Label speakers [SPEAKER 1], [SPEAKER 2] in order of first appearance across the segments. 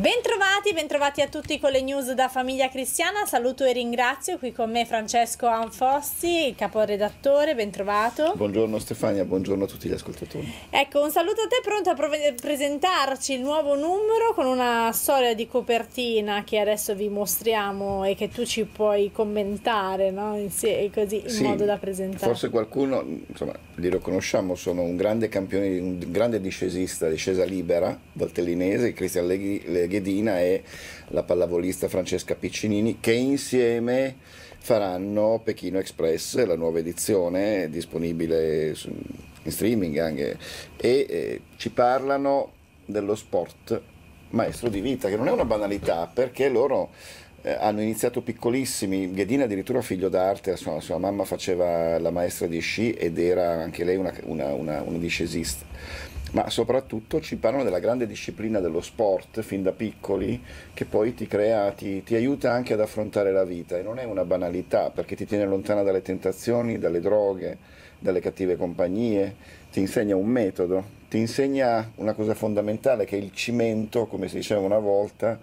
[SPEAKER 1] Bentrovati, bentrovati a tutti con le news da Famiglia Cristiana, saluto e ringrazio qui con me Francesco Anfossi, il caporedattore, bentrovato.
[SPEAKER 2] Buongiorno Stefania, buongiorno a tutti gli ascoltatori.
[SPEAKER 1] Ecco, un saluto a te pronto a presentarci il nuovo numero con una storia di copertina che adesso vi mostriamo e che tu ci puoi commentare, no? Insieme, così in sì, modo da presentare. Forse
[SPEAKER 2] qualcuno, insomma, li riconosciamo, sono un grande campione, un grande discesista, discesa libera, valtellinese, Cristian Leghi Ghedina e la pallavolista Francesca Piccinini che insieme faranno Pechino Express, la nuova edizione disponibile in streaming anche e eh, ci parlano dello sport maestro di vita che non è una banalità perché loro eh, hanno iniziato piccolissimi, Ghedina addirittura figlio d'arte, sua, sua, mamma faceva la maestra di sci ed era anche lei una, una, una, una discesista ma soprattutto ci parlano della grande disciplina dello sport fin da piccoli che poi ti, crea, ti, ti aiuta anche ad affrontare la vita e non è una banalità perché ti tiene lontana dalle tentazioni, dalle droghe, dalle cattive compagnie, ti insegna un metodo, ti insegna una cosa fondamentale che è il cimento, come si diceva una volta,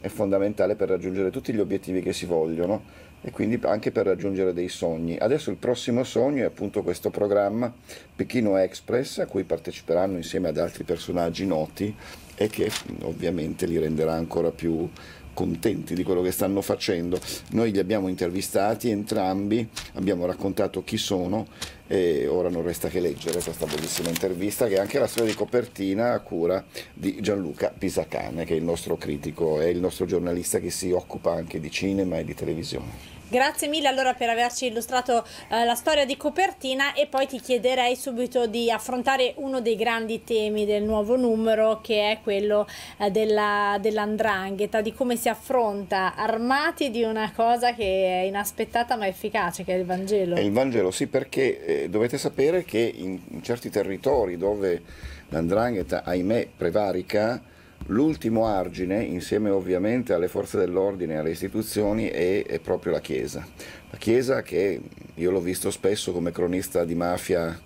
[SPEAKER 2] è fondamentale per raggiungere tutti gli obiettivi che si vogliono e quindi anche per raggiungere dei sogni. Adesso il prossimo sogno è appunto questo programma Pechino Express a cui parteciperanno insieme ad altri personaggi noti e che ovviamente li renderà ancora più contenti di quello che stanno facendo. Noi li abbiamo intervistati entrambi, abbiamo raccontato chi sono e ora non resta che leggere questa bellissima intervista che è anche la storia di copertina a cura di Gianluca Pisacane che è il nostro critico, e il nostro giornalista che si occupa anche di cinema e di televisione.
[SPEAKER 1] Grazie mille allora per averci illustrato eh, la storia di copertina e poi ti chiederei subito di affrontare uno dei grandi temi del nuovo numero che è quello eh, della, dell'andrangheta, di come si affronta armati di una cosa che è inaspettata ma efficace, che è il Vangelo. È il
[SPEAKER 2] Vangelo, sì, perché eh, dovete sapere che in, in certi territori dove l'andrangheta, ahimè, prevarica, L'ultimo argine, insieme ovviamente alle forze dell'ordine e alle istituzioni, è, è, proprio la Chiesa. La Chiesa che io l'ho visto spesso come cronista di mafia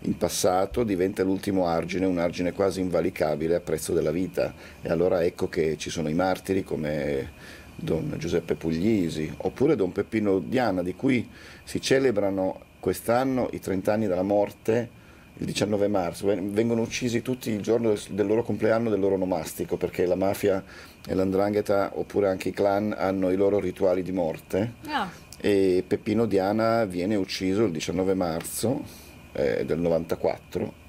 [SPEAKER 2] in passato diventa l'ultimo argine, un argine quasi invalicabile a prezzo della vita. E allora ecco che ci sono i martiri come Don Giuseppe Puglisi, oppure Don Peppino Diana, di cui si celebrano quest'anno i 30 anni dalla morte il 19 marzo, vengono uccisi tutti il giorno del loro compleanno, del loro nomastico, perché la mafia e l'andrangheta oppure anche i clan hanno i loro rituali di morte. Ah. E Peppino Diana viene ucciso il 19 marzo eh, del 94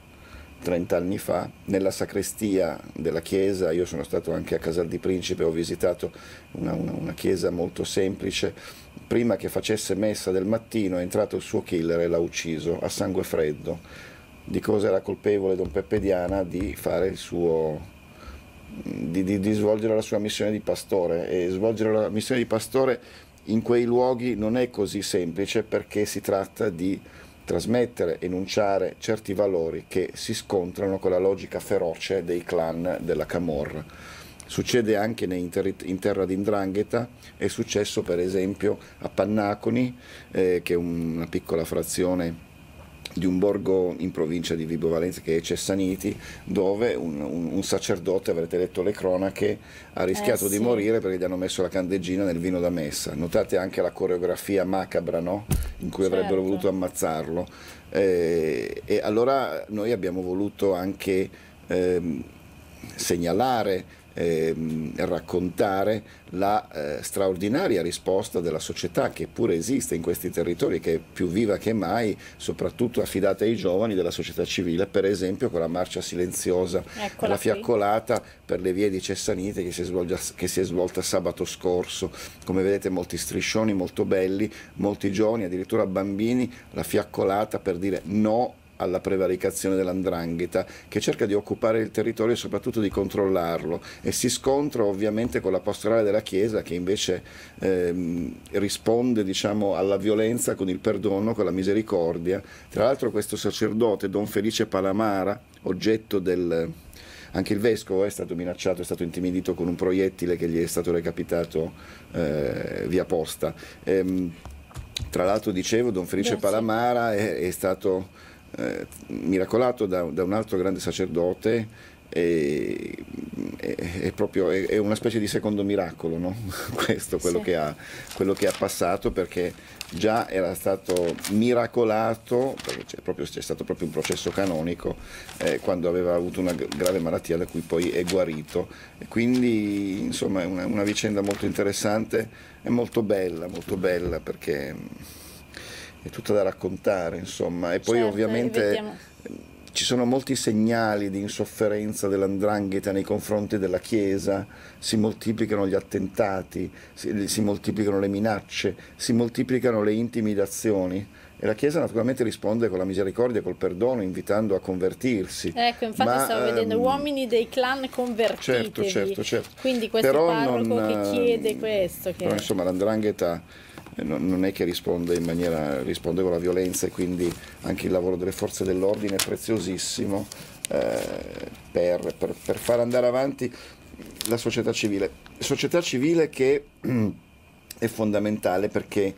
[SPEAKER 2] 30 anni fa, nella sacrestia della chiesa, io sono stato anche a Casal di Principe, ho visitato una, una, una, chiesa molto semplice, prima che facesse messa del mattino è entrato il suo killer e l'ha ucciso a sangue freddo di cosa era colpevole Don Peppe Diana di fare il suo di, di, di, svolgere la sua missione di pastore e svolgere la missione di pastore in quei luoghi non è così semplice perché si tratta di trasmettere, enunciare certi valori che si scontrano con la logica feroce dei clan della Camorra. Succede anche in terra di Indrangheta, è successo per esempio a Pannaconi, eh, che è una piccola frazione di un borgo in provincia di Vibo Valenza che è Cessaniti, dove un, un, un sacerdote, avrete letto le cronache, ha rischiato eh, di morire perché gli hanno messo la candeggina nel vino da messa. Notate anche la coreografia macabra, no? In cui certo. avrebbero voluto ammazzarlo. Eh, e allora noi abbiamo voluto anche eh, segnalare Ehm, raccontare la eh, straordinaria risposta della società che pure esiste in questi territori, che è più viva che mai, soprattutto affidata ai giovani della società civile, per esempio con la marcia silenziosa, Eccola la fiaccolata qui. per le vie di Cessanite che si, svolge, che si, è svolta sabato scorso. Come vedete molti striscioni molto belli, molti giovani, addirittura bambini, la fiaccolata per dire no alla prevaricazione dell'andrangheta che cerca di occupare il territorio e soprattutto di controllarlo e si scontra ovviamente con la pastorale della Chiesa che invece ehm, risponde diciamo, alla violenza con il perdono, con la misericordia. Tra l'altro questo sacerdote, Don Felice Palamara, oggetto del... Anche il vescovo è stato minacciato, è stato intimidito con un proiettile che gli è stato recapitato eh, via posta. Ehm, tra l'altro dicevo, Don Felice Grazie. Palamara è, è stato eh, miracolato da, da, un altro grande sacerdote. È, è, è, proprio, è una specie di secondo miracolo no? questo quello, sì. che ha, quello che ha passato perché già era stato miracolato perché c'è, stato proprio un processo canonico eh, quando aveva avuto una grave malattia da cui poi è guarito e quindi insomma è una, una vicenda molto interessante e molto bella molto bella perché è tutta da raccontare, insomma. E poi certo, ovviamente ci sono molti segnali di insofferenza dell'andrangheta nei confronti della Chiesa, si moltiplicano gli attentati, si, si, moltiplicano le minacce, si moltiplicano le intimidazioni. E la Chiesa naturalmente risponde con la misericordia, col perdono, invitando a convertirsi.
[SPEAKER 1] Ecco, infatti Ma, stavo ehm, vedendo uomini dei clan convertiti. Certo, certo, certo. Quindi questo però parroco non, che chiede questo. Che... Però insomma
[SPEAKER 2] l'andrangheta non è che risponde in maniera risponde con la violenza e quindi anche il lavoro delle forze dell'ordine è preziosissimo eh, per, per, per, far andare avanti la società civile. Società civile che è fondamentale perché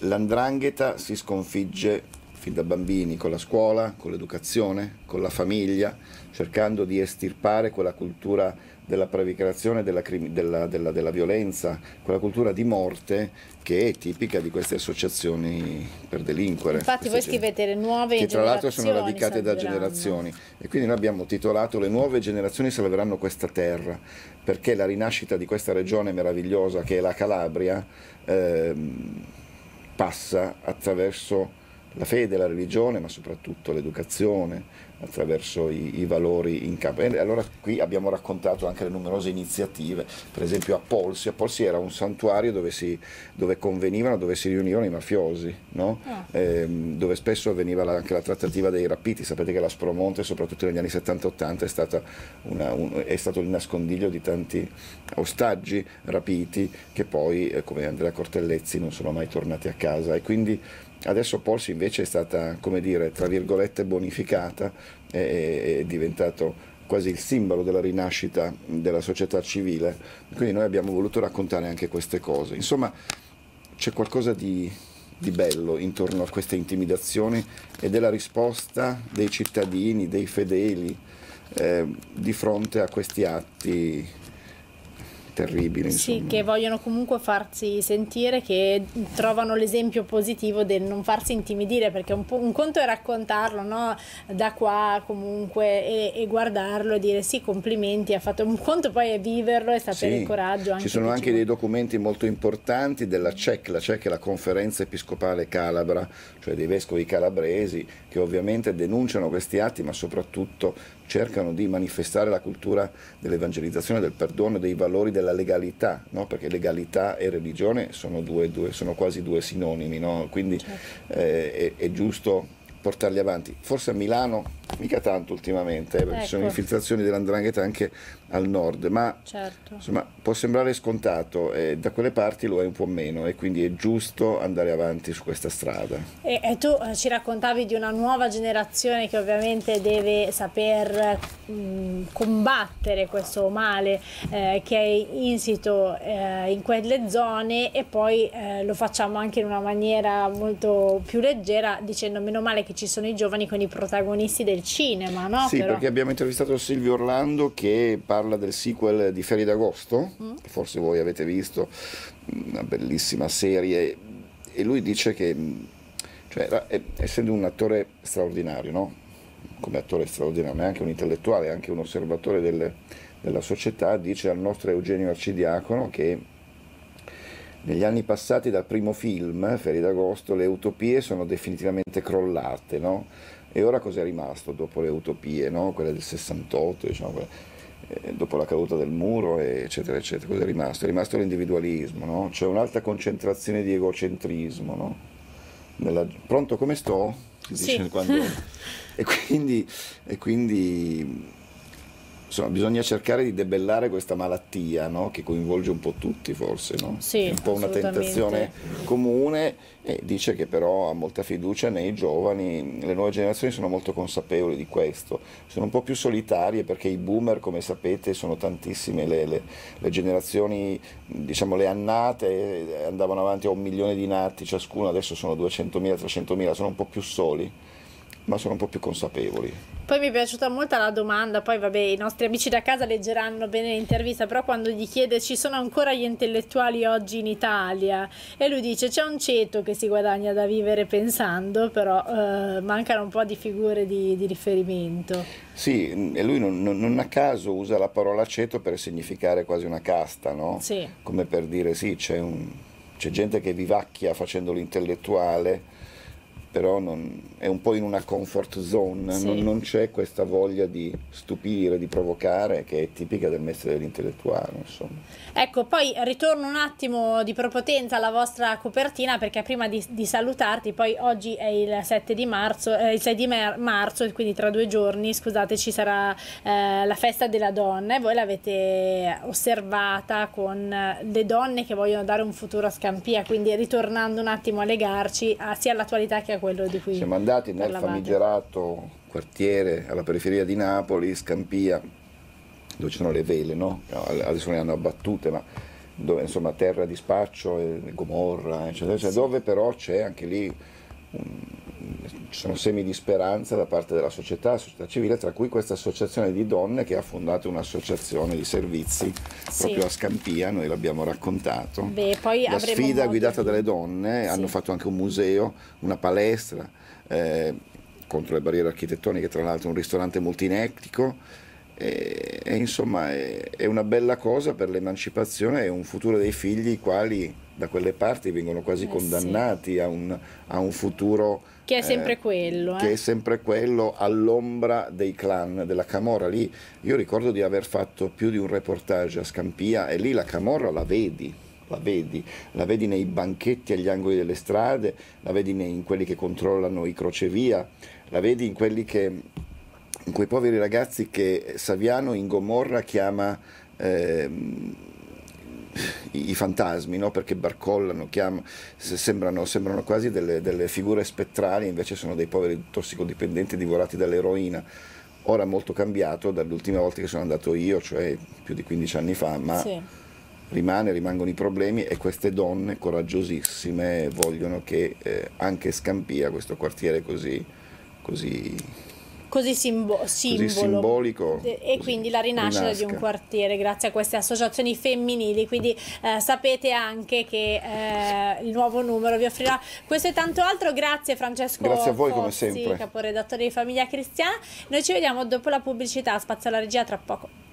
[SPEAKER 2] l'andrangheta si sconfigge fin da bambini con la scuola, con l'educazione, con la famiglia, cercando di estirpare quella cultura della previcrazione della, della, della, della, violenza, quella cultura di morte che è tipica di queste associazioni per delinquere. Infatti voi scrivete
[SPEAKER 1] le nuove generazioni. Che tra l'altro sono radicate da generazioni
[SPEAKER 2] e quindi noi abbiamo titolato Le nuove generazioni salveranno questa terra perché la rinascita di questa regione meravigliosa che è la Calabria ehm, passa attraverso la fede, la religione ma soprattutto l'educazione, attraverso i, i valori in campo. E allora qui abbiamo raccontato anche le numerose iniziative, per esempio a Polsi, a Polsi era un santuario dove, si, dove convenivano, dove si riunivano i mafiosi, no? ah. eh, dove spesso avveniva la, anche la trattativa dei rapiti, sapete che la Spromonte soprattutto negli anni 70-80 è, un, è, stato il nascondiglio di tanti ostaggi rapiti che poi, eh, come Andrea Cortellezzi, non sono mai tornati a casa e quindi Adesso Polsi invece è stata, come dire, tra virgolette bonificata, è, è diventato quasi il simbolo della rinascita della società civile, quindi noi abbiamo voluto raccontare anche queste cose. Insomma, c'è qualcosa di, di bello intorno a queste intimidazioni e della risposta dei cittadini, dei fedeli eh, di fronte a questi atti terribile. Insomma. Sì, che
[SPEAKER 1] vogliono comunque farsi sentire, che trovano l'esempio positivo del non farsi intimidire, perché un, un conto è raccontarlo no? da qua comunque e, e, guardarlo e dire sì, complimenti, ha fatto un conto poi è viverlo e sapere sì, il coraggio. Anche ci sono anche
[SPEAKER 2] dei documenti molto importanti della CEC, la CEC è la conferenza episcopale calabra, cioè dei vescovi calabresi, che ovviamente denunciano questi atti, ma soprattutto cercano di manifestare la cultura dell'evangelizzazione, del perdono, dei valori della legalità, no? perché legalità e religione sono, due, due, sono quasi due sinonimi, no? quindi certo. eh, è, è, giusto portarli avanti. Forse a Milano, mica tanto ultimamente, eh, perché ecco. ci sono ecco. infiltrazioni dell'andrangheta anche al nord, ma
[SPEAKER 1] certo. insomma,
[SPEAKER 2] può sembrare scontato, eh, da quelle parti lo è un po' meno e quindi è giusto andare avanti su questa strada.
[SPEAKER 1] E, e tu eh, ci raccontavi di una nuova generazione che ovviamente deve saper mh, mm, combattere questo male eh, che è insito eh, in quelle zone e poi eh, lo facciamo anche in una maniera molto più leggera dicendo meno male che ci sono i giovani con i protagonisti del cinema. No? Sì, Però... perché
[SPEAKER 2] abbiamo intervistato Silvio Orlando che parla parla del sequel di Ferri d'Agosto, mm. forse voi avete visto, una bellissima serie, e lui dice che, mm, cioè, essendo un attore straordinario, no? come attore straordinario, è anche un intellettuale, anche un osservatore del, della società, dice al nostro Eugenio Arcidiacono che negli anni passati dal primo film, Ferri d'Agosto, le utopie sono definitivamente crollate, no? E ora cos'è rimasto dopo le utopie, no? quelle del 68, diciamo, quelle eh, dopo la caduta del muro, eccetera, eccetera. Cosa è rimasto? È rimasto l'individualismo, no? c'è cioè un'alta concentrazione di egocentrismo. No? Nella... Pronto come sto? Sì. E quindi, e quindi insomma, bisogna cercare di debellare questa malattia no? che coinvolge un po' tutti forse, no? sì, è un po' una tentazione comune e dice che però ha molta fiducia nei giovani, le nuove generazioni sono molto consapevoli di questo, sono un po' più solitarie perché i boomer come sapete sono tantissime le, le, le generazioni, diciamo le annate andavano avanti a un milione di nati ciascuno, adesso sono 200.000, 300.000, sono un po' più soli ma sono un po' più consapevoli.
[SPEAKER 1] Poi mi è piaciuta molto la domanda, poi vabbè i nostri amici da casa leggeranno bene l'intervista, però quando gli chiede ci sono ancora gli intellettuali oggi in Italia e lui dice c'è un ceto che si guadagna da vivere pensando, però eh, mancano un po' di figure di, di riferimento.
[SPEAKER 2] Sì, e lui non, non, a caso usa la parola ceto per significare quasi una casta, no? Sì. Come per dire sì, c'è gente che vivacchia facendo l'intellettuale però non, è un po' in una comfort zone, sì. non, non, c'è questa voglia di stupire, di provocare che è tipica del mestiere dell'intellettuale. Insomma.
[SPEAKER 1] Ecco, poi ritorno un attimo di propotenza alla vostra copertina perché prima di, di salutarti, poi oggi è il 7 di marzo, eh, il 6 di mer- marzo, quindi tra due giorni, scusate, ci sarà eh, la festa della donna e voi l'avete osservata con le donne che vogliono dare un futuro a Scampia, quindi ritornando un attimo a legarci a, sia all'attualità che a quello di cui Siamo andati nel parlavate.
[SPEAKER 2] famigerato quartiere alla periferia di Napoli, Scampia, dove ci sono le vele, no? adesso le hanno abbattute, ma dove, insomma terra di spaccio, e eh, Gomorra, eccetera, eccetera, dove però c'è anche lì un ci sono semi di speranza da parte della società, la società civile, tra cui questa associazione di donne che ha fondato un'associazione di servizi sì. proprio a Scampia, noi l'abbiamo raccontato. Beh, la sfida guidata dalle donne, sì. hanno fatto anche un museo, una palestra eh, contro le barriere architettoniche, tra l'altro un ristorante multinettico e, e insomma è, è, una bella cosa per l'emancipazione e un futuro dei figli i quali da quelle parti vengono quasi eh condannati sì. a, un, a, un, futuro
[SPEAKER 1] che è eh, sempre eh, quello eh. che è
[SPEAKER 2] sempre quello all'ombra dei clan della Camorra lì io ricordo di aver fatto più di un reportage a Scampia e lì la Camorra la vedi la vedi, la vedi nei banchetti agli angoli delle strade, la vedi in quelli che controllano i crocevia, la vedi in quelli che quei poveri ragazzi che Saviano in Gomorra chiama eh, i fantasmi, no? perché barcollano, chiama, sembrano, sembrano, quasi delle, delle, figure spettrali, invece sono dei poveri tossicodipendenti divorati dall'eroina. Ora molto cambiato dall'ultima volta che sono andato io, cioè più di 15 anni fa, ma sì. rimane, rimangono i problemi e queste donne coraggiosissime vogliono che eh, anche Scampia, questo quartiere così, così
[SPEAKER 1] così, simbo- così simbolico e così quindi la rinascita rinasca. di un quartiere grazie a queste associazioni femminili quindi eh, sapete anche che eh, il nuovo numero vi offrirà questo e tanto altro grazie Francesco grazie a voi Fossi, come sempre caporedattore di Famiglia Cristiana noi ci vediamo dopo la pubblicità spazio alla regia tra poco